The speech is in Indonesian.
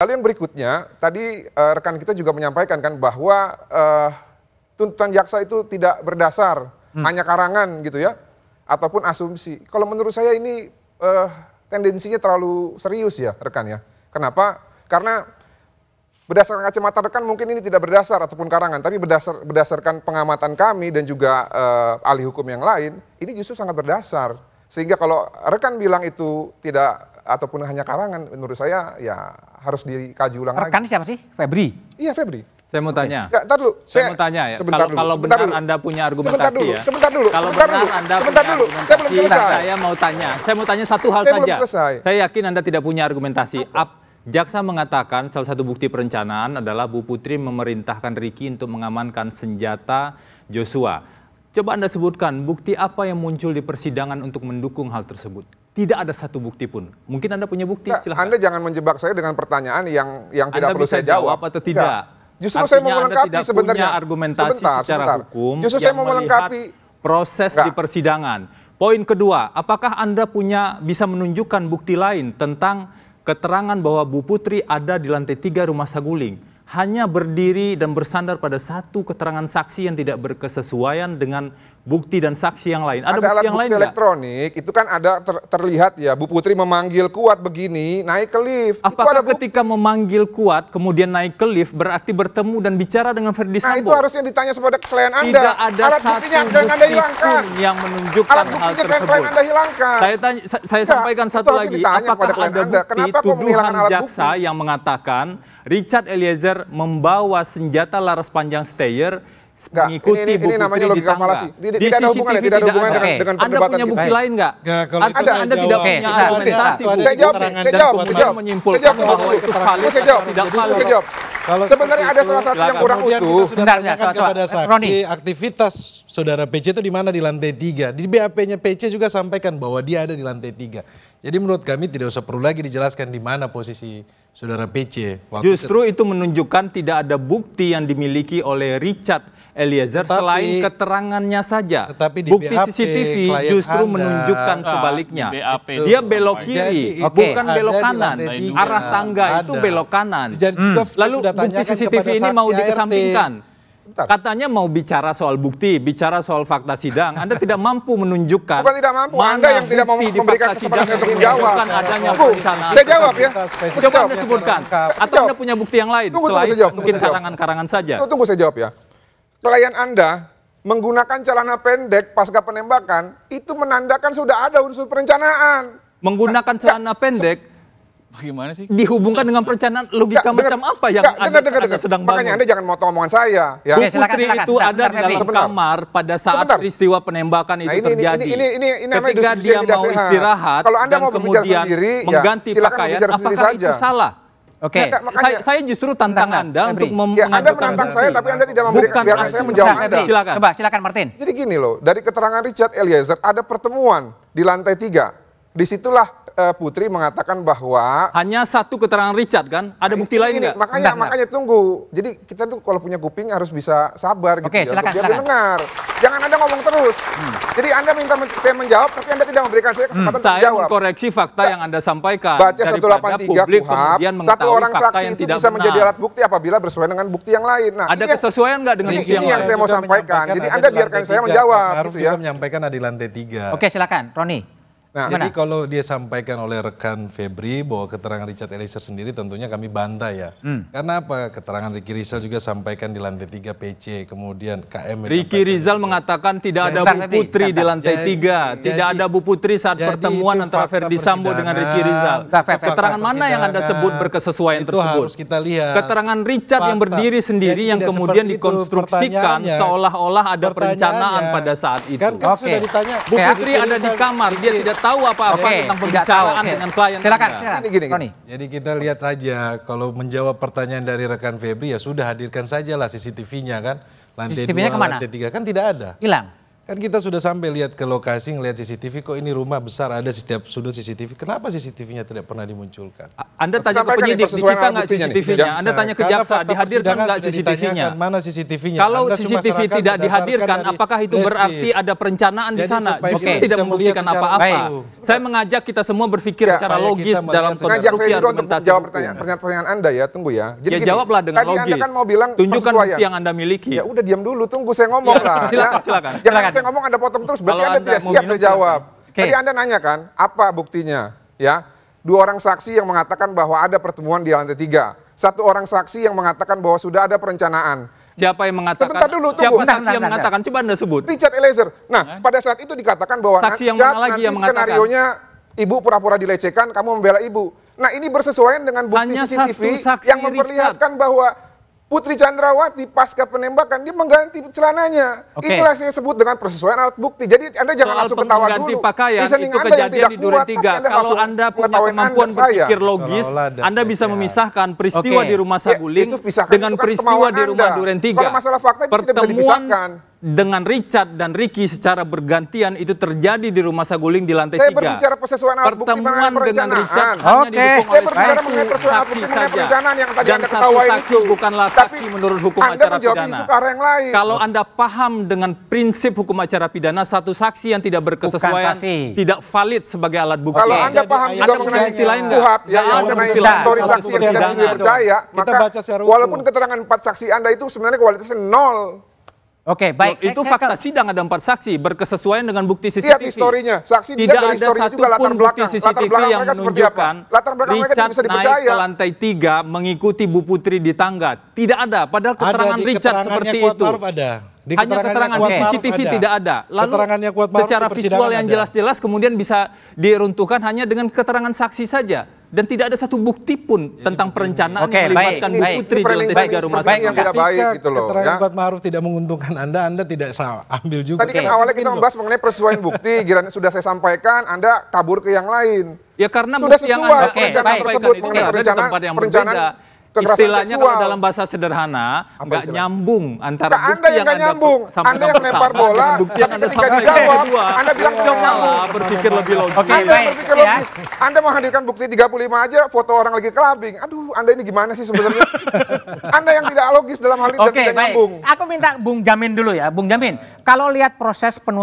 Lalu yang berikutnya, tadi uh, rekan kita juga menyampaikan kan bahwa uh, tuntutan jaksa itu tidak berdasar, hmm. hanya karangan gitu ya, ataupun asumsi. Kalau menurut saya ini uh, tendensinya terlalu serius ya rekan ya. Kenapa? Karena berdasarkan kacamata rekan mungkin ini tidak berdasar ataupun karangan, tapi berdasar, berdasarkan pengamatan kami dan juga uh, ahli hukum yang lain, ini justru sangat berdasar sehingga kalau rekan bilang itu tidak ataupun hanya karangan, menurut saya ya harus dikaji ulang rekan lagi. Rekan siapa sih? Febri? Iya Febri. Saya mau tanya. Enggak, ya, ntar dulu. Saya, saya mau tanya ya. Sebentar kalau, dulu. Kalau benar dulu. Anda punya argumentasi sebentar dulu, ya. Sebentar dulu. Kalau sebentar benar dulu. Anda sebentar punya dulu. Saya belum selesai. Saya mau tanya. Saya mau tanya satu hal saya saja. Belum selesai. Saya yakin Anda tidak punya argumentasi. Apa? Jaksa mengatakan salah satu bukti perencanaan adalah Bu Putri memerintahkan Riki untuk mengamankan senjata Joshua. Coba Anda sebutkan bukti apa yang muncul di persidangan untuk mendukung hal tersebut. Tidak ada satu bukti pun. Mungkin Anda punya bukti, nah, silahkan. Anda jangan menjebak saya dengan pertanyaan yang yang tidak anda perlu bisa saya jawab. jawab atau tidak. Nggak. Justru Artinya saya mau melengkapi sebenarnya. argumentasi sebentar, secara sebentar. hukum Justru yang saya mau melengkapi proses Nggak. di persidangan. Poin kedua, apakah Anda punya bisa menunjukkan bukti lain tentang keterangan bahwa Bu Putri ada di lantai tiga rumah Saguling? hanya berdiri dan bersandar pada satu keterangan saksi yang tidak berkesesuaian dengan bukti dan saksi yang lain. Ada, ada bukti alat yang bukti lain elektronik, gak? itu kan ada ter, terlihat ya Bu Putri memanggil kuat begini, naik ke lift. Apakah itu ada ketika bukti? memanggil kuat kemudian naik ke lift berarti bertemu dan bicara dengan Ferdi Sambo? Nah, itu harusnya ditanya kepada klien Anda. Tidak ada alat satu buktinya bukti yang Anda hilangkan. yang menunjukkan alat hal tersebut. Klien anda hilangkan. Saya tanya saya, saya Nggak, sampaikan satu lagi, apakah ada anda? bukti Kenapa tuduhan jaksa bukti? yang mengatakan Richard Eliezer membawa senjata laras panjang Steyer Enggak, mengikuti ini, ini, buku ini namanya logika falasi. Tidak, tidak ada hubungannya, tidak ada hubungannya dengan, dengan Anda perdebatan punya bukti kita. lain enggak? Atau ada, Anda tidak punya argumentasi. Saya jawab, saya jawab, saya jawab. Menyimpulkan jawab, saya jawab. saya jawab, saya jawab. Kalau Sebenarnya ada salah satu yang kurang utuh. Sebenarnya kan tanyakan kepada saksi, Roni. aktivitas saudara PC itu di mana di lantai 3. Di BAP-nya PC juga sampaikan bahwa dia ada di lantai 3. Jadi menurut kami tidak usah perlu lagi dijelaskan di mana posisi Saudara PC. Waktu Justru itu menunjukkan tidak ada bukti yang dimiliki oleh Richard Eliezer tetapi, selain keterangannya saja. Tetapi di bukti BAP, CCTV justru anda, menunjukkan sebaliknya. BAP Dia belok kiri, Jadi, bukan belok kanan. Arah tangga ada. itu belok kanan. hmm. Lalu bukti CCTV ini mau dikesampingkan. Bentar. Katanya mau bicara soal bukti, bicara soal fakta sidang. Anda tidak mampu menunjukkan. Bukan tidak mampu, Anda yang tidak mau memberikan kesempatan saya untuk menjawab. adanya perencanaan. Saya jawab ya. Coba Anda sebutkan. Atau Anda punya bukti yang lain tunggu, selain tunggu, mungkin karangan-karangan saja. Tunggu, tunggu saya jawab ya. Klien Anda menggunakan celana pendek pasca penembakan itu menandakan sudah ada unsur perencanaan. Menggunakan nah, celana nah, pendek Bagaimana sih? Dihubungkan dengan perencanaan logika gak, macam denger, apa yang gak, denger, denger, denger, sedang bangun? Makanya Anda jangan motong omongan saya. Ya. Bu Putri silakan, itu silakan, ada di dalam sebentar. kamar pada saat sebentar. peristiwa penembakan nah, itu ini, terjadi. Ini, ini, ini, ini, ini Ketika dia mau sehat. istirahat Kalau anda dan mau kemudian sendiri, ya, mengganti ya, pakaian, apakah saja. itu salah? Oke, okay. saya, saya justru tantang nah, Anda untuk mem ya, Anda menantang Febri. saya, tapi Anda tidak memberikan biar saya menjawab Anda. Silakan. Coba, silakan Martin. Jadi gini loh, dari keterangan Richard Eliezer ada pertemuan di lantai tiga. Disitulah Eh, Putri mengatakan bahwa hanya satu keterangan Richard kan? Ada nah, bukti lain nggak? Makanya enggak, makanya enggak. tunggu. Jadi kita tuh kalau punya kuping harus bisa sabar gitu. Oke, ya, silakan, dia silakan. dengar. Jangan Anda ngomong terus. Hmm. Jadi Anda minta saya menjawab tapi Anda tidak memberikan saya kesempatan hmm, saya menjawab. Saya koreksi fakta yang Anda sampaikan. Baca 183 publik KUHAP, satu orang saksi itu bisa benar. menjadi alat bukti apabila bersesuaian dengan bukti yang lain. Nah, ada ini, kesesuaian nggak dengan ini, bukti yang, ini yang saya mau sampaikan. Jadi Anda biarkan saya menjawab. Harus gitu ya. menyampaikan adilan di lantai tiga. Oke, silakan, Roni. Nah, Gimana? jadi kalau dia sampaikan oleh rekan Febri bahwa keterangan Richard Eliezer sendiri tentunya kami bantah ya. Hmm. Karena apa? Keterangan Ricky Rizal juga sampaikan di lantai 3 PC, kemudian KM. Ricky Rizal itu. mengatakan tidak ada Bu Putri di lantai tiga 3, tidak ada Bu Putri saat pertemuan antara Ferdi Sambo dengan Ricky Rizal. Keterangan mana yang Anda sebut berkesesuaian itu tersebut? Harus kita lihat. Keterangan Richard fakta. yang berdiri sendiri jadi yang kemudian dikonstruksikan seolah-olah ada perencanaan pada saat itu. Kan, kan Oke. Bu Putri ada di kamar, dia tidak tahu apa-apa okay. tentang pembicaraan okay. dengan klien. Silakan, silakan. Gini, gini, Jadi kita lihat saja kalau menjawab pertanyaan dari rekan Febri ya sudah hadirkan sajalah CCTV-nya kan. Lantai CCTV-nya dua, kemana? lantai tiga kan tidak ada. Hilang. Kan kita sudah sampai lihat ke lokasi, ngelihat CCTV, kok ini rumah besar ada setiap sudut CCTV. Kenapa CCTV-nya tidak pernah dimunculkan? Anda tanya ke kan penyidik, disita nggak CCTV-nya? Anda tanya ke jaksa, dihadirkan nggak CCTV-nya? Mana CCTV-nya? Kalau Anda CCTV tidak dihadirkan, apakah itu berarti ada perencanaan di sana? Oke, tidak membuktikan apa-apa. Saya mengajak kita semua berpikir ya, secara logis dalam konstruksi argumentasi. Jawab pertanyaan, pertanyaan Anda ya, tunggu ya. Jadi ya jawablah dengan logis. Kan Tunjukkan bukti yang Anda miliki. Ya udah diam dulu, tunggu saya ngomong ya, lah. Silakan, ya. silakan saya ngomong Anda potong terus, berarti Anda, Anda tidak siap saya jawab. Tadi Anda nanya kan, apa buktinya? Ya, dua orang saksi yang mengatakan bahwa ada pertemuan di lantai tiga. Satu orang saksi yang mengatakan bahwa sudah ada perencanaan. Siapa yang mengatakan? Sebentar dulu, tunggu. Siapa saksi yang mengatakan? Coba Anda sebut. Richard Eliezer. Nah, pada saat itu dikatakan bahwa saksi yang mana lagi nanti skenario skenario-nya ibu pura-pura dilecehkan, kamu membela ibu. Nah, ini bersesuaian dengan bukti Hanya CCTV yang memperlihatkan Richard. bahwa Putri Chandrawati pasca penembakan dia mengganti celananya. Okay. Itulah yang disebut dengan persesuaian alat bukti. Jadi Anda jangan Soal langsung ketawa dulu. pakaian itu anda kejadian yang tidak di Duren 3. Kalau Anda punya kemampuan anda berpikir saya. logis, Anda bisa ya. memisahkan peristiwa okay. di rumah ya, Saguling ya, dengan itu kan peristiwa di rumah anda. Duren 3. Kalau masalah fakta itu pertemuan, tidak bisa dipisahkan dengan Richard dan Ricky secara bergantian itu terjadi di rumah Saguling di lantai tiga. 3. Saya berbicara persesuaian alat bukti mengenai perencanaan. Richard okay. hanya didukung Saya oleh berbicara mengenai persesuaian alat bukti mengenai perencanaan yang tadi dan Anda saksi itu. bukanlah saksi Tapi menurut hukum anda acara pidana. Yang lain. Kalau Anda paham dengan prinsip hukum acara pidana, satu saksi yang tidak berkesesuaian tidak valid sebagai alat bukti. Kalau Anda paham juga mengenai bukti lain kuhab ya, yang mengenai histori saksi yang tidak dipercaya, maka walaupun keterangan empat saksi Anda itu sebenarnya kualitasnya nol. Oke, baik. Loh, itu saya, fakta saya, sidang ada empat saksi berkesesuaian dengan bukti CCTV. Lihat historinya. Saksi tidak dari ada satu juga latar belakang. bukti CCTV latar belakang yang menunjukkan apa? latar belakang Richard mereka bisa dipercaya. naik ke lantai tiga mengikuti Bu Putri di tangga. Tidak ada. Padahal keterangan ada, Richard seperti Kuat itu. Maruf ada. Di hanya keterangan CCTV ada. tidak ada. Lalu Kuat secara visual yang jelas-jelas kemudian bisa diruntuhkan hanya dengan keterangan saksi saja dan tidak ada satu bukti pun iya, tentang iya, iya. perencanaan okay, melibatkan baik, Bu Putri di lantai tiga rumah sakit. Yang tidak baik gitu loh. Keterangan ya. Kuat Maruf tidak menguntungkan Anda, Anda tidak salah ambil juga. Tadi okay. kan awalnya kita membahas mengenai persesuaian bukti, kiranya sudah saya sampaikan, Anda kabur ke yang lain. Ya karena sudah sesuai yang okay, perencanaan baik, tersebut mengenai perencanaan, perencanaan kekerasan Istilahnya seksual. kalau dalam bahasa sederhana nggak nyambung antara bukti anda yang, yang nyambung, anda yang lempar bola, bukti yang anda sampaikan dijawab, dua. anda bilang iya, nggak nyambung. berpikir lebih logis. Okay, anda baik, berpikir logis. logis. Iya. Anda menghadirkan bukti 35 aja, foto orang lagi kelabing. Aduh, anda ini gimana sih sebenarnya? anda yang tidak logis dalam hal itu okay, dan tidak baik. nyambung. Aku minta Bung Jamin dulu ya, Bung Jamin. Kalau lihat proses penuntutan